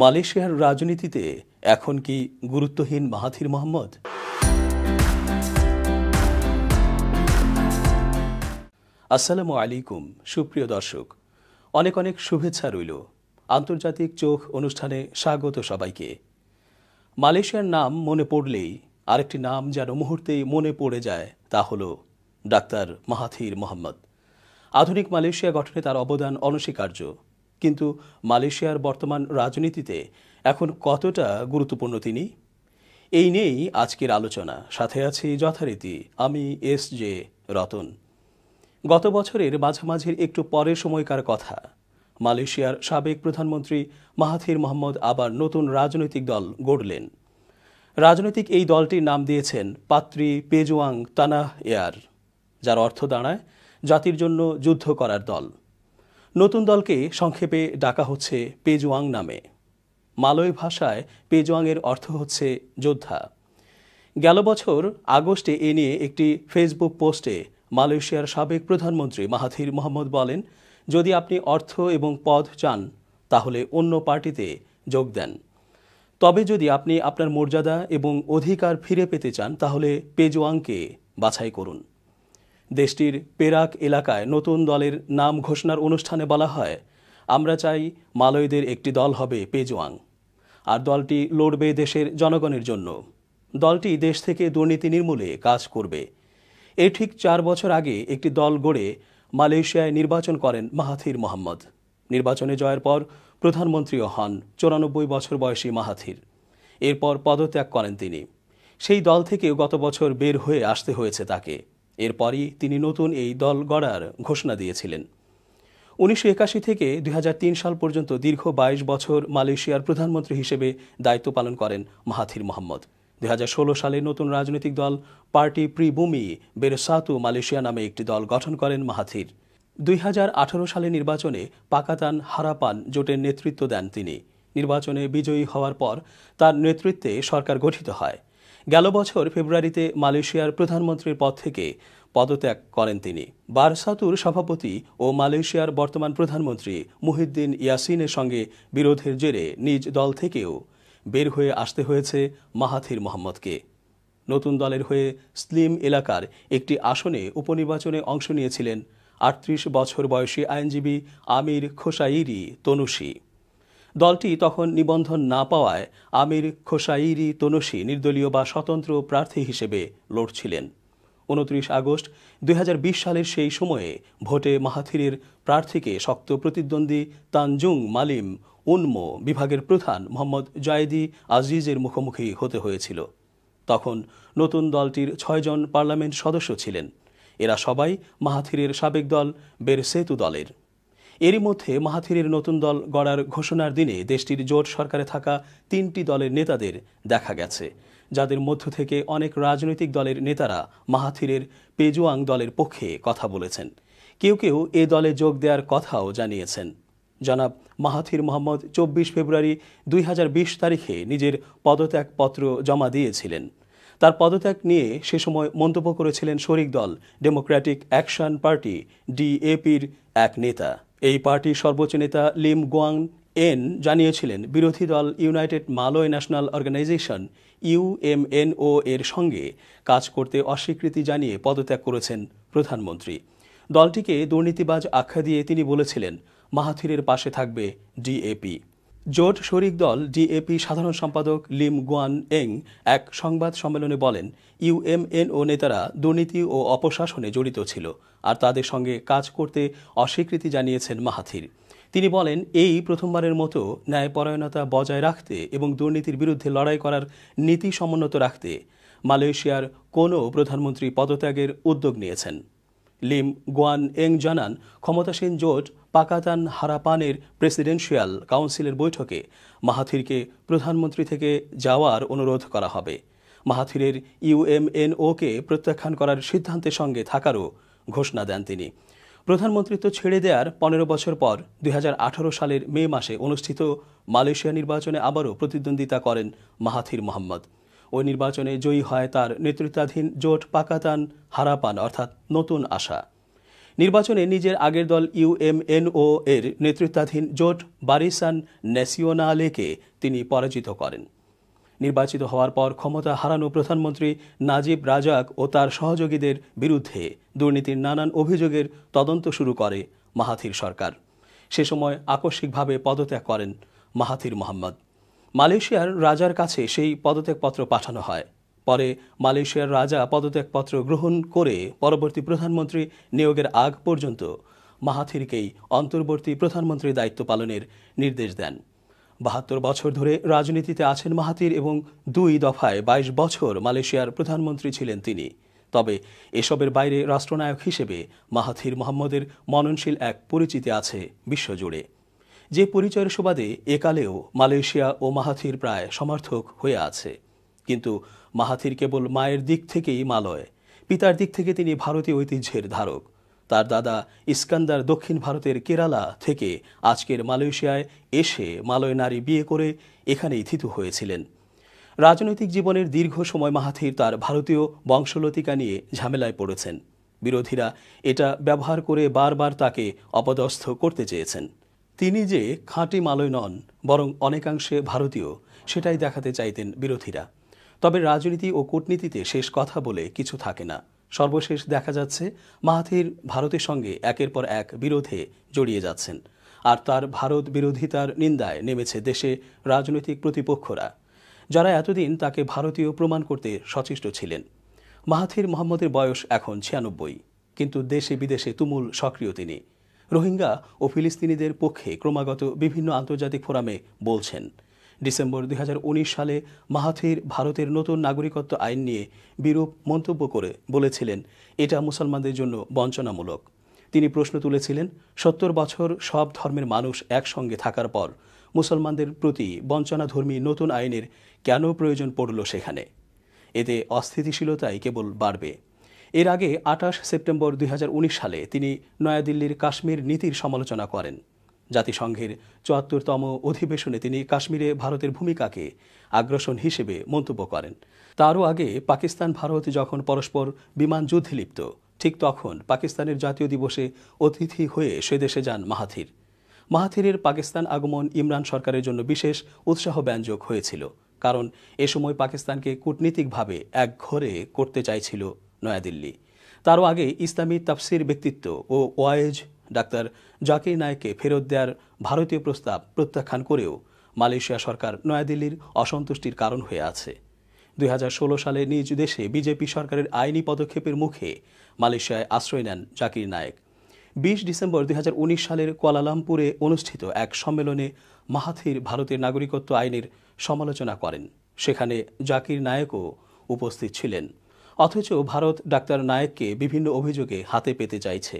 মালয়েশিয়ার রাজনীতিতে এখন কি গুরুত্বহীন মাহাথির মোহাম্মদ আসসালামু আলাইকুম সুপ্রিয় দর্শক অনেক অনেক শুভেচ্ছা রইল আন্তর্জাতিক চোখ অনুষ্ঠানে স্বাগত সবাইকে মালয়েশিয়ার নাম মনে পড়লেই আরেকটি নাম যেন মুহূর্তেই মনে পড়ে যায় তা হল ডাক্তার মাহাথির মোহাম্মদ আধুনিক মালয়েশিয়া গঠনে তার অবদান অনস্বীকার্য কিন্তু মালয়েশিয়ার বর্তমান রাজনীতিতে এখন কতটা গুরুত্বপূর্ণ তিনি এই নিয়েই আজকের আলোচনা সাথে আছি যথারীতি আমি এস জে রতন গত বছরের মাঝামাঝির একটু পরের সময়কার কথা মালয়েশিয়ার সাবেক প্রধানমন্ত্রী মাহাথির মোহাম্মদ আবার নতুন রাজনৈতিক দল গড়লেন রাজনৈতিক এই দলটির নাম দিয়েছেন পাত্রী পেজুয়াং তানাহ এয়ার যার অর্থ দাঁড়ায় জাতির জন্য যুদ্ধ করার দল নতুন দলকে সংক্ষেপে ডাকা হচ্ছে পেজওয়াং নামে মালয় ভাষায় পেজওয়াংয়ের অর্থ হচ্ছে যোদ্ধা গেল বছর আগস্টে এ নিয়ে একটি ফেসবুক পোস্টে মালয়েশিয়ার সাবেক প্রধানমন্ত্রী মাহাথির মোহাম্মদ বলেন যদি আপনি অর্থ এবং পদ চান তাহলে অন্য পার্টিতে যোগ দেন তবে যদি আপনি আপনার মর্যাদা এবং অধিকার ফিরে পেতে চান তাহলে পেজোয়াংকে বাছাই করুন দেশটির পেরাক এলাকায় নতুন দলের নাম ঘোষণার অনুষ্ঠানে বলা হয় আমরা চাই মালয়দের একটি দল হবে পেজোয়াং আর দলটি লড়বে দেশের জনগণের জন্য দলটি দেশ থেকে দুর্নীতি নির্মূলে কাজ করবে এর ঠিক চার বছর আগে একটি দল গড়ে মালয়েশিয়ায় নির্বাচন করেন মাহাথির মোহাম্মদ নির্বাচনে জয়ের পর প্রধানমন্ত্রীও হন চৌরানব্বই বছর বয়সী মাহাথির এরপর পদত্যাগ করেন তিনি সেই দল থেকে গত বছর বের হয়ে আসতে হয়েছে তাকে এরপরই তিনি নতুন এই দল গড়ার ঘোষণা দিয়েছিলেন উনিশশো একাশি থেকে দুই সাল পর্যন্ত দীর্ঘ ২২ বছর মালয়েশিয়ার প্রধানমন্ত্রী হিসেবে দায়িত্ব পালন করেন মাহাথির মোহাম্মদ দুই সালে নতুন রাজনৈতিক দল পার্টি প্রিবুমি বেরসাতু মালয়েশিয়া নামে একটি দল গঠন করেন মাহাথির দুই সালে নির্বাচনে পাকাতান হারাপান জোটের নেতৃত্ব দেন তিনি নির্বাচনে বিজয়ী হওয়ার পর তার নেতৃত্বে সরকার গঠিত হয় গেল বছর ফেব্রুয়ারিতে মালয়েশিয়ার প্রধানমন্ত্রীর পদ থেকে পদত্যাগ করেন তিনি বারসাতুর সভাপতি ও মালয়েশিয়ার বর্তমান প্রধানমন্ত্রী মুহিদ্দিন ইয়াসিনের সঙ্গে বিরোধের জেরে নিজ দল থেকেও বের হয়ে আসতে হয়েছে মাহাথির মোহাম্মদকে নতুন দলের হয়ে স্লিম এলাকার একটি আসনে উপনির্বাচনে অংশ নিয়েছিলেন আটত্রিশ বছর বয়সী আইনজীবী আমির খোসাইরি তনুষী দলটি তখন নিবন্ধন না পাওয়ায় আমির খোসাইরি তনসি নির্দলীয় বা স্বতন্ত্র প্রার্থী হিসেবে লড়ছিলেন উনত্রিশ আগস্ট দুই সালের সেই সময়ে ভোটে মাহাথিরের প্রার্থীকে শক্ত প্রতিদ্বন্দ্বী তানজুং মালিম উন্মো বিভাগের প্রধান মোহাম্মদ জায়েদি আজিজের মুখোমুখি হতে হয়েছিল তখন নতুন দলটির ছয়জন পার্লামেন্ট সদস্য ছিলেন এরা সবাই মাহাথিরের সাবেক দল বেরসেতু দলের এরই মধ্যে মাহাথিরের নতুন দল গড়ার ঘোষণার দিনে দেশটির জোট সরকারে থাকা তিনটি দলের নেতাদের দেখা গেছে যাদের মধ্য থেকে অনেক রাজনৈতিক দলের নেতারা মাহাথিরের পেজুয়াং দলের পক্ষে কথা বলেছেন কেউ কেউ এ দলে যোগ দেওয়ার কথাও জানিয়েছেন জনাব মাহাথির মোহাম্মদ চব্বিশ ফেব্রুয়ারি দুই তারিখে নিজের পদত্যাগপত্র জমা দিয়েছিলেন তার পদত্যাগ নিয়ে সে সময় মন্তব্য করেছিলেন শরিক দল ডেমোক্র্যাটিক অ্যাকশন পার্টি ডিএপির এক নেতা এই পার্টির সর্বোচ্চ নেতা লিম গোয়াং এন জানিয়েছিলেন বিরোধী দল United Malay National Organisation UMNO এর সঙ্গে কাজ করতে অস্বীকৃতি জানিয়ে পদত্যাগ করেছেন প্রধানমন্ত্রী দলটিকে দুর্নীতিবাজ আখ্যা দিয়ে তিনি বলেছিলেন মাহাথিরের পাশে থাকবে ডিএপি জোট শরিক দল ডিএপি সাধারণ সম্পাদক লিম গুয়ান এং এক সংবাদ সম্মেলনে বলেন ইউএমএনও নেতারা দুর্নীতি ও অপশাসনে জড়িত ছিল আর তাদের সঙ্গে কাজ করতে অস্বীকৃতি জানিয়েছেন মাহাথির তিনি বলেন এই প্রথমবারের মতো ন্যায়পরায়ণতা বজায় রাখতে এবং দুর্নীতির বিরুদ্ধে লড়াই করার নীতি সমুন্নত রাখতে মালয়েশিয়ার কোনও প্রধানমন্ত্রী পদত্যাগের উদ্যোগ নিয়েছেন লিম গোয়ান এং জানান ক্ষমতাসীন জোট পাকাতান হারাপানের প্রেসিডেন্সিয়াল কাউন্সিলের বৈঠকে মাহাথিরকে প্রধানমন্ত্রী থেকে যাওয়ার অনুরোধ করা হবে মাহাথিরের ইউএমএনওকে প্রত্যাখ্যান করার সিদ্ধান্তের সঙ্গে থাকারও ঘোষণা দেন তিনি প্রধানমন্ত্রীত্ব ছেড়ে দেওয়ার পনেরো বছর পর দুই সালের মে মাসে অনুষ্ঠিত মালয়েশিয়া নির্বাচনে আবারও প্রতিদ্বন্দ্বিতা করেন মাহাথির মোহাম্মদ ওই নির্বাচনে জয়ী হয় তার নেতৃত্বাধীন জোট পাকাতান হারাপান অর্থাৎ নতুন আশা নির্বাচনে নিজের আগের দল ইউএমএনও এর নেতৃত্বাধীন জোট বারিসান ন্যাসিওনালেকে তিনি পরাজিত করেন নির্বাচিত হওয়ার পর ক্ষমতা হারানো প্রধানমন্ত্রী নাজিব রাজাক ও তার সহযোগীদের বিরুদ্ধে দুর্নীতির নানান অভিযোগের তদন্ত শুরু করে মাহাথির সরকার সে সময় আকস্মিকভাবে পদত্যাগ করেন মাহাথির মোহাম্মদ মালয়েশিয়ার রাজার কাছে সেই পদত্যাগপত্র পাঠানো হয় পরে মালয়েশিয়ার রাজা পদত্যাগপত্র গ্রহণ করে পরবর্তী প্রধানমন্ত্রী নিয়োগের আগ পর্যন্ত মাহাথিরকেই অন্তর্বর্তী প্রধানমন্ত্রীর দায়িত্ব পালনের নির্দেশ দেন বাহাত্তর বছর ধরে রাজনীতিতে আছেন মাহাতির এবং দুই দফায় ২২ বছর মালয়েশিয়ার প্রধানমন্ত্রী ছিলেন তিনি তবে এসবের বাইরে রাষ্ট্রনায়ক হিসেবে মাহাথির মোহাম্মদের মননশীল এক পরিচিতি আছে বিশ্বজুড়ে যে পরিচয়ের সুবাদে একালেও মালয়েশিয়া ও মাহাথির প্রায় সমর্থক হয়ে আছে কিন্তু মাহাথির কেবল মায়ের দিক থেকেই মালয় পিতার দিক থেকে তিনি ভারতীয় ঐতিহ্যের ধারক তার দাদা ইস্কান্দার দক্ষিণ ভারতের কেরালা থেকে আজকের মালয়েশিয়ায় এসে মালয় নারী বিয়ে করে এখানেই থিতু হয়েছিলেন রাজনৈতিক জীবনের দীর্ঘ সময় মাহাথির তার ভারতীয় বংশলতিকা নিয়ে ঝামেলায় পড়েছেন বিরোধীরা এটা ব্যবহার করে বারবার তাকে অপদস্থ করতে চেয়েছেন তিনি যে খাঁটি মালয় নন বরং অনেকাংশে ভারতীয় সেটাই দেখাতে চাইতেন বিরোধীরা তবে রাজনীতি ও কূটনীতিতে শেষ কথা বলে কিছু থাকে না সর্বশেষ দেখা যাচ্ছে মাহাথির ভারতের সঙ্গে একের পর এক বিরোধে জড়িয়ে যাচ্ছেন আর তার ভারত বিরোধিতার নিন্দায় নেমেছে দেশে রাজনৈতিক প্রতিপক্ষরা যারা এতদিন তাকে ভারতীয় প্রমাণ করতে সচেষ্ট ছিলেন মাহাথির মোহাম্মদের বয়স এখন ছিয়ানব্বই কিন্তু দেশে বিদেশে তুমুল সক্রিয় তিনি রোহিঙ্গা ও ফিলিস্তিনিদের পক্ষে ক্রমাগত বিভিন্ন আন্তর্জাতিক ফোরামে বলছেন ডিসেম্বর দুই সালে মাহাথির ভারতের নতুন নাগরিকত্ব আইন নিয়ে বিরূপ মন্তব্য করে বলেছিলেন এটা মুসলমানদের জন্য বঞ্চনামূলক তিনি প্রশ্ন তুলেছিলেন সত্তর বছর সব ধর্মের মানুষ একসঙ্গে থাকার পর মুসলমানদের প্রতি বঞ্চনাধর্মী নতুন আইনের কেন প্রয়োজন পড়ল সেখানে এতে অস্থিতিশীলতাই কেবল বাড়বে এর আগে আঠাশ সেপ্টেম্বর দুই সালে তিনি নয়াদিল্লির কাশ্মীর নীতির সমালোচনা করেন জাতিসংঘের চুয়াত্তরতম অধিবেশনে তিনি কাশ্মীরে ভারতের ভূমিকাকে আগ্রাসন হিসেবে মন্তব্য করেন তারও আগে পাকিস্তান ভারত যখন পরস্পর বিমান যুদ্ধে লিপ্ত ঠিক তখন পাকিস্তানের জাতীয় দিবসে অতিথি হয়ে সে দেশে যান মাহাথির মাহাথিরের পাকিস্তান আগমন ইমরান সরকারের জন্য বিশেষ উৎসাহ ব্যঞ্জক হয়েছিল কারণ এ সময় পাকিস্তানকে কূটনীতিকভাবে এক ঘরে করতে চাইছিল নয়াদিল্লি তারও আগে ইসলামী তাফসির ব্যক্তিত্ব ও ওয়ায়েজ ডাক্তার জাকির নায়েককে ফেরত দেওয়ার ভারতীয় প্রস্তাব প্রত্যাখ্যান করেও মালয়েশিয়া সরকার নয়াদিল্লির অসন্তুষ্টির কারণ হয়ে আছে দুই সালে নিজ দেশে বিজেপি সরকারের আইনি পদক্ষেপের মুখে মালয়েশিয়ায় আশ্রয় নেন জাকির নায়েক বিশ ডিসেম্বর দুই সালের কোয়ালালামপুরে অনুষ্ঠিত এক সম্মেলনে মাহাথির ভারতের নাগরিকত্ব আইনের সমালোচনা করেন সেখানে জাকির নায়েকও উপস্থিত ছিলেন অথচ ভারত ডাক্তার নায়েককে বিভিন্ন অভিযোগে হাতে পেতে চাইছে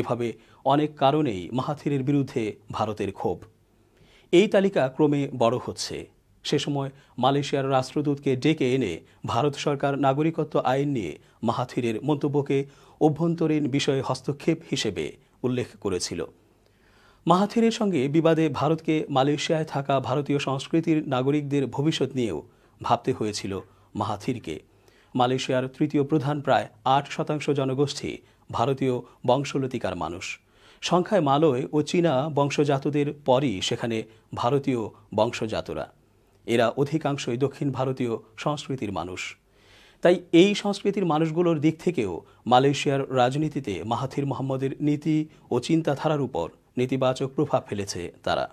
এভাবে অনেক কারণেই মাহাথিরের বিরুদ্ধে ভারতের ক্ষোভ এই তালিকা ক্রমে বড় হচ্ছে সে সময় মালয়েশিয়ার রাষ্ট্রদূতকে ডেকে এনে ভারত সরকার নাগরিকত্ব আইন নিয়ে মাহাথিরের মন্তব্যকে অভ্যন্তরীণ বিষয়ে হস্তক্ষেপ হিসেবে উল্লেখ করেছিল মাহাথিরের সঙ্গে বিবাদে ভারতকে মালয়েশিয়ায় থাকা ভারতীয় সংস্কৃতির নাগরিকদের ভবিষ্যৎ নিয়েও ভাবতে হয়েছিল মাহাথিরকে মালয়েশিয়ার তৃতীয় প্রধান প্রায় আট শতাংশ জনগোষ্ঠী ভারতীয় বংশলতিকার মানুষ সংখ্যায় মালয় ও চীনা বংশজাতদের পরই সেখানে ভারতীয় বংশজাতরা এরা অধিকাংশই দক্ষিণ ভারতীয় সংস্কৃতির মানুষ তাই এই সংস্কৃতির মানুষগুলোর দিক থেকেও মালয়েশিয়ার রাজনীতিতে মাহাথির মোহাম্মদের নীতি ও চিন্তাধারার উপর নেতিবাচক প্রভাব ফেলেছে তারা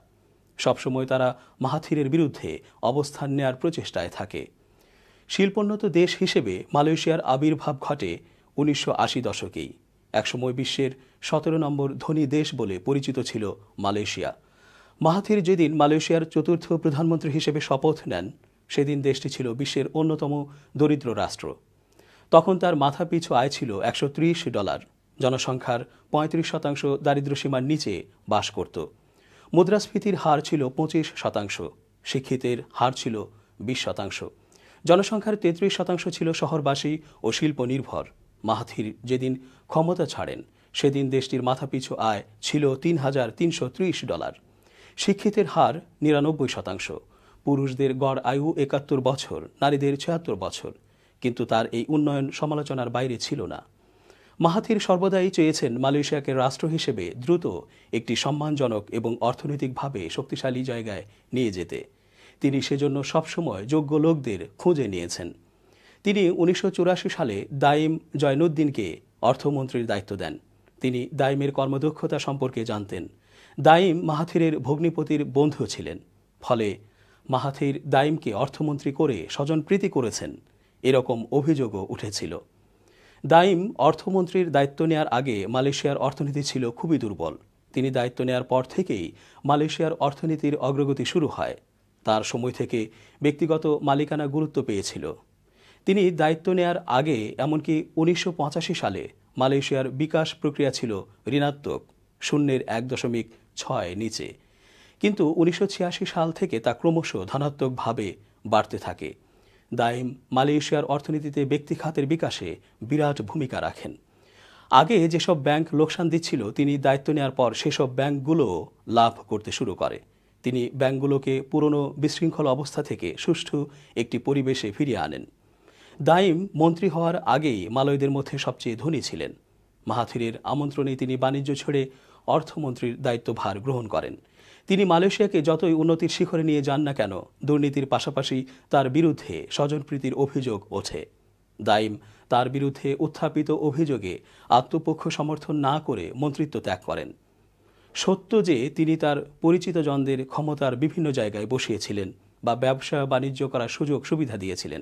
সবসময় তারা মাহাথিরের বিরুদ্ধে অবস্থান নেয়ার প্রচেষ্টায় থাকে শিল্পোন্নত দেশ হিসেবে মালয়েশিয়ার আবির্ভাব ঘটে উনিশশো দশকেই একসময় বিশ্বের সতেরো নম্বর ধনী দেশ বলে পরিচিত ছিল মালয়েশিয়া মাহাথির যেদিন মালয়েশিয়ার চতুর্থ প্রধানমন্ত্রী হিসেবে শপথ নেন সেদিন দেশটি ছিল বিশ্বের অন্যতম দরিদ্র রাষ্ট্র তখন তার মাথাপিছু আয় ছিল একশো ডলার জনসংখ্যার পঁয়ত্রিশ শতাংশ দারিদ্র্যসীমার নিচে বাস করত মুদ্রাস্ফীতির হার ছিল পঁচিশ শতাংশ শিক্ষিতের হার ছিল বিশ শতাংশ জনসংখ্যার তেত্রিশ শতাংশ ছিল শহরবাসী ও শিল্প নির্ভর মাহাথির যেদিন ক্ষমতা ছাড়েন সেদিন দেশটির মাথাপিছু আয় ছিল তিন হাজার তিনশো ত্রিশ ডলার শিক্ষিতের হার নিরানব্বই শতাংশ পুরুষদের গড় আয়ু একাত্তর বছর নারীদের ছিয়াত্তর বছর কিন্তু তার এই উন্নয়ন সমালোচনার বাইরে ছিল না মাহাথির সর্বদাই চেয়েছেন মালয়েশিয়াকে রাষ্ট্র হিসেবে দ্রুত একটি সম্মানজনক এবং অর্থনৈতিকভাবে শক্তিশালী জায়গায় নিয়ে যেতে তিনি সেজন্য সবসময় যোগ্য লোকদের খুঁজে নিয়েছেন তিনি উনিশশো সালে দাইম জয়নুদ্দিনকে অর্থমন্ত্রীর দায়িত্ব দেন তিনি দাইমের কর্মদক্ষতা সম্পর্কে জানতেন দাইম মাহাথিরের ভগ্নিপতির বন্ধু ছিলেন ফলে মাহাথির দাইমকে অর্থমন্ত্রী করে স্বজনপ্রীতি করেছেন এরকম অভিযোগও উঠেছিল দাইম অর্থমন্ত্রীর দায়িত্ব নেয়ার আগে মালয়েশিয়ার অর্থনীতি ছিল খুবই দুর্বল তিনি দায়িত্ব নেয়ার পর থেকেই মালয়েশিয়ার অর্থনীতির অগ্রগতি শুরু হয় তার সময় থেকে ব্যক্তিগত মালিকানা গুরুত্ব পেয়েছিল তিনি দায়িত্ব নেয়ার আগে এমনকি উনিশশো সালে মালয়েশিয়ার বিকাশ প্রক্রিয়া ছিল ঋণাত্মক শূন্যের এক দশমিক ছয় নিচে কিন্তু উনিশশো সাল থেকে তা ক্রমশ ধনাত্মকভাবে বাড়তে থাকে দাইম মালয়েশিয়ার অর্থনীতিতে ব্যক্তি খাতের বিকাশে বিরাট ভূমিকা রাখেন আগে যেসব ব্যাংক লোকসান দিচ্ছিল তিনি দায়িত্ব নেওয়ার পর সেসব ব্যাংকগুলো লাভ করতে শুরু করে তিনি ব্যাঙ্কগুলোকে পুরনো বিশৃঙ্খল অবস্থা থেকে সুষ্ঠু একটি পরিবেশে ফিরিয়ে আনেন দাইম মন্ত্রী হওয়ার আগেই মালয়দের মধ্যে সবচেয়ে ধনী ছিলেন মাহাথিরের আমন্ত্রণে তিনি বাণিজ্য ছেড়ে অর্থমন্ত্রীর দায়িত্বভার গ্রহণ করেন তিনি মালয়েশিয়াকে যতই উন্নতির শিখরে নিয়ে যান না কেন দুর্নীতির পাশাপাশি তার বিরুদ্ধে স্বজনপ্রীতির অভিযোগ ওঠে দাইম তার বিরুদ্ধে উত্থাপিত অভিযোগে আত্মপক্ষ সমর্থন না করে মন্ত্রিত্ব ত্যাগ করেন সত্য যে তিনি তার পরিচিত জনদের ক্ষমতার বিভিন্ন জায়গায় বসিয়েছিলেন বা ব্যবসা বাণিজ্য করার সুযোগ সুবিধা দিয়েছিলেন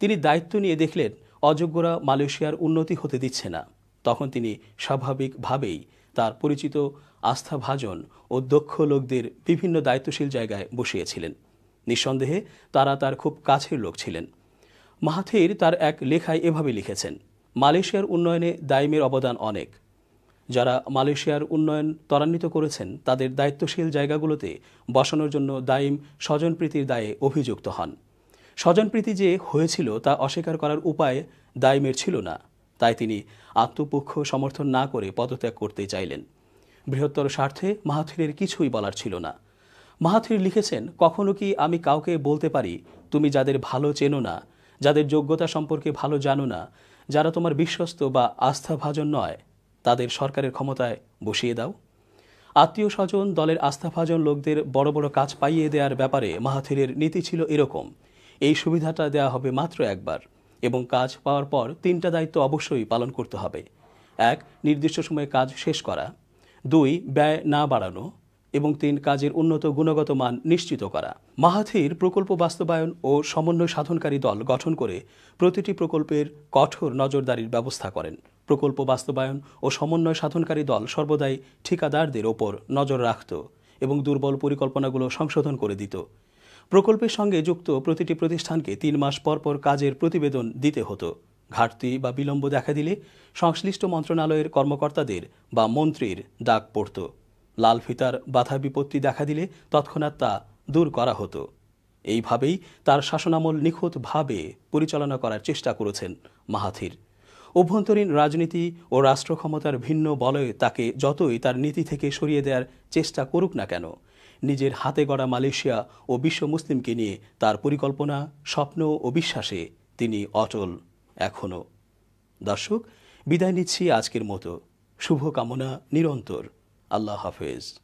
তিনি দায়িত্ব নিয়ে দেখলেন অযোগ্যরা মালয়েশিয়ার উন্নতি হতে দিচ্ছে না তখন তিনি স্বাভাবিকভাবেই তার পরিচিত আস্থাভাজন ও দক্ষ লোকদের বিভিন্ন দায়িত্বশীল জায়গায় বসিয়েছিলেন নিঃসন্দেহে তারা তার খুব কাছের লোক ছিলেন মাহাথির তার এক লেখায় এভাবে লিখেছেন মালয়েশিয়ার উন্নয়নে দায়মের অবদান অনেক যারা মালয়েশিয়ার উন্নয়ন ত্বরান্বিত করেছেন তাদের দায়িত্বশীল জায়গাগুলোতে বসানোর জন্য দায়ীম স্বজনপ্রীতির দায়ে অভিযুক্ত হন স্বজনপ্রীতি যে হয়েছিল তা অস্বীকার করার উপায় দায়ীমের ছিল না তাই তিনি আত্মপক্ষ সমর্থন না করে পদত্যাগ করতে চাইলেন বৃহত্তর স্বার্থে মাহাথিরের কিছুই বলার ছিল না মাহাথির লিখেছেন কখনো কি আমি কাউকে বলতে পারি তুমি যাদের ভালো চেনো না যাদের যোগ্যতা সম্পর্কে ভালো জানো না যারা তোমার বিশ্বস্ত বা আস্থাভাজন নয় তাদের সরকারের ক্ষমতায় বসিয়ে দাও আত্মীয় স্বজন দলের আস্থাভাজন লোকদের বড় বড় কাজ পাইয়ে দেওয়ার ব্যাপারে মাহাথিরের নীতি ছিল এরকম এই সুবিধাটা দেয়া হবে মাত্র একবার এবং কাজ পাওয়ার পর তিনটা দায়িত্ব অবশ্যই পালন করতে হবে এক নির্দিষ্ট সময়ে কাজ শেষ করা দুই ব্যয় না বাড়ানো এবং তিন কাজের উন্নত গুণগত মান নিশ্চিত করা মাহাথির প্রকল্প বাস্তবায়ন ও সমন্বয় সাধনকারী দল গঠন করে প্রতিটি প্রকল্পের কঠোর নজরদারির ব্যবস্থা করেন প্রকল্প বাস্তবায়ন ও সমন্বয় সাধনকারী দল সর্বদাই ঠিকাদারদের ওপর নজর রাখত এবং দুর্বল পরিকল্পনাগুলো সংশোধন করে দিত প্রকল্পের সঙ্গে যুক্ত প্রতিটি প্রতিষ্ঠানকে তিন মাস পরপর কাজের প্রতিবেদন দিতে হতো ঘাটতি বা বিলম্ব দেখা দিলে সংশ্লিষ্ট মন্ত্রণালয়ের কর্মকর্তাদের বা মন্ত্রীর ডাক পড়ত লাল ফিতার বাধা বিপত্তি দেখা দিলে তৎক্ষণাৎ তা দূর করা হতো এইভাবেই তার শাসনামল নিখুঁতভাবে পরিচালনা করার চেষ্টা করেছেন মাহাথির অভ্যন্তরীণ রাজনীতি ও রাষ্ট্র ক্ষমতার ভিন্ন বলয়ে তাকে যতই তার নীতি থেকে সরিয়ে দেওয়ার চেষ্টা করুক না কেন নিজের হাতে গড়া মালয়েশিয়া ও বিশ্ব মুসলিমকে নিয়ে তার পরিকল্পনা স্বপ্ন ও বিশ্বাসে তিনি অটল এখনও দর্শক বিদায় নিচ্ছি আজকের মতো শুভকামনা নিরন্তর আল্লাহ হাফেজ